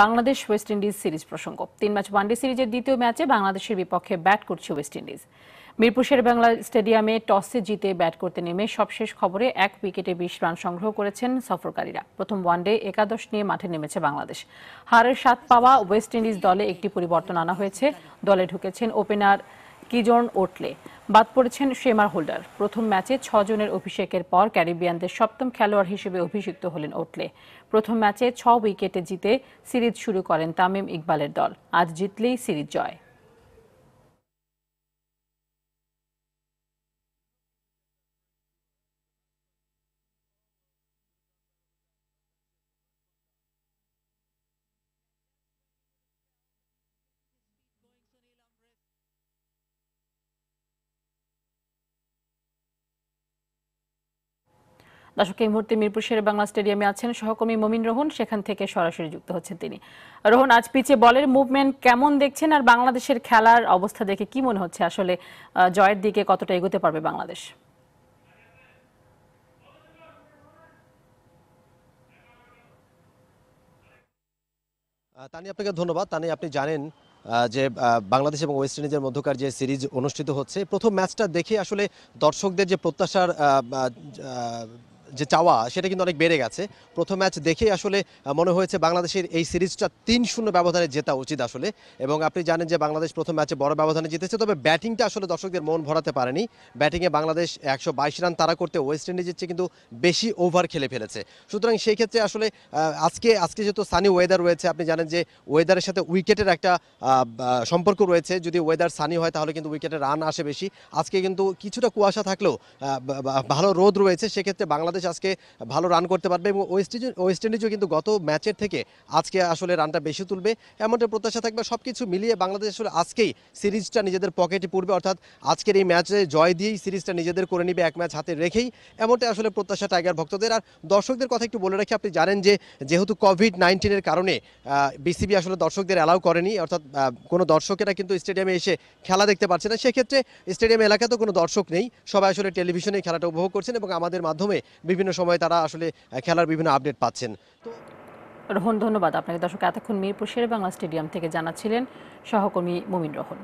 Bangladesh West Indies series প্রসঙ্গ তিন match one day সিরিজের দ্বিতীয় ম্যাচে বাংলাদেশের বিপক্ষে ব্যাট করছে ওয়েস্ট ইন্ডিজ শের বাংলা স্টেডিয়ামে টসে জিতে ব্যাট করতে নেমে সবশেষ খবরে এক উইকেটে বিশ রান সংগ্রহ করেছেন সফরকারীরা প্রথম ওয়ানডে একাদশ নিয়ে মাঠে নেমেছে বাংলাদেশ হারের স্বাদ পাওয়া ওয়েস্ট ইন্ডিজ দলে একটি পরিবর্তন আনা হয়েছে দলে ঢুকেছেন ওপেনার কিজন ওটলে বাদ পড়েছেন শেমার হোল্ডার প্রথম ম্যাচে ছজনের অভিষেকের পর ক্যারিবিয়ানদের সপ্তম খেলোয়াড় হিসেবে অভিষিক্ত হলেন ওটলে প্রথম ম্যাচে ছ উইকেটে জিতে সিরিজ শুরু করেন তামিম ইকবালের দল আজ জিতলেই সিরিজ জয় দর্শক এই মুহূর্তে মিরপুর শেরে বাংলা স্টেডিয়ামে আছেন সহকর্মী মমিন রোহন সেখান থেকে সরাসরি যুক্ত হচ্ছেন তিনি রোহন আজ পিচে বলের মুভমেন্ট কেমন দেখছেন আর বাংলাদেশের খেলার অবস্থা দেখে কি মনে হচ্ছে আসলে জয়ের দিকে কতটা এগোতে পারবে বাংলাদেশ তানি আপনাকে ধন্যবাদ তানি আপনি জানেন যে বাংলাদেশ এবং ওয়েস্ট ইন্ডিজের মধ্যকার যে সিরিজ অনুষ্ঠিত হচ্ছে প্রথম ম্যাচটা দেখে আসলে দর্শকদের যে প্রত্যাশার যে চাওয়া সেটা কিন্তু অনেক বেড়ে গেছে প্রথম ম্যাচ দেখেই আসলে মনে হয়েছে বাংলাদেশের এই সিরিজটা তিন শূন্য ব্যবধানে জেতা উচিত আসলে এবং আপনি জানেন যে বাংলাদেশ প্রথম ম্যাচে বড় ব্যবধানে জিতেছে তবে ব্যাটিংটা আসলে দর্শকদের মন ভরাতে পারেনি ব্যাটিংয়ে বাংলাদেশ একশো রান তারা করতে ওয়েস্ট ইন্ডিজের চেয়ে কিন্তু বেশি ওভার খেলে ফেলেছে সুতরাং সেই ক্ষেত্রে আসলে আজকে আজকে যেহেতু সানি ওয়েদার রয়েছে আপনি জানেন যে ওয়েদারের সাথে উইকেটের একটা সম্পর্ক রয়েছে যদি ওয়েদার সানি হয় তাহলে কিন্তু উইকেটে রান আসে বেশি আজকে কিন্তু কিছুটা কুয়াশা থাকলেও ভালো রোদ রয়েছে সেক্ষেত্রে বাংলাদেশ বাংলাদেশ আজকে ভালো রান করতে পারবে এবং ওয়েস্ট ইন্ডিজ ওয়েস্ট ইন্ডিজও কিন্তু গত ম্যাচের থেকে আজকে আসলে রানটা বেশি তুলবে এমনটা প্রত্যাশা থাকবে সব কিছু মিলিয়ে বাংলাদেশ আসলে আজকেই সিরিজটা নিজেদের পকেটে পড়বে অর্থাৎ আজকের এই ম্যাচে জয় দিয়েই সিরিজটা নিজেদের করে নিবে এক ম্যাচ হাতে রেখেই এমনটা আসলে প্রত্যাশা টাইগার ভক্তদের আর দর্শকদের কথা একটু বলে রাখি আপনি জানেন যে যেহেতু কোভিড নাইন্টিনের কারণে বিসিবি আসলে দর্শকদের অ্যালাউ করেনি অর্থাৎ কোনো দর্শকেরা কিন্তু স্টেডিয়ামে এসে খেলা দেখতে পারছে না সেক্ষেত্রে স্টেডিয়াম এলাকাতে কোনো দর্শক নেই সবাই আসলে টেলিভিশনে খেলাটা উপভোগ করছেন এবং আমাদের মাধ্যমে বিভিন্ন সময় তারা আসলে খেলার বিভিন্ন আপডেট পাচ্ছেন রোহন ধন্যবাদ আপনাকে দর্শক এতক্ষণ মিরপুর শের বাংলা স্টেডিয়াম থেকে জানাচ্ছিলেন সহকর্মী মুমিন রোহন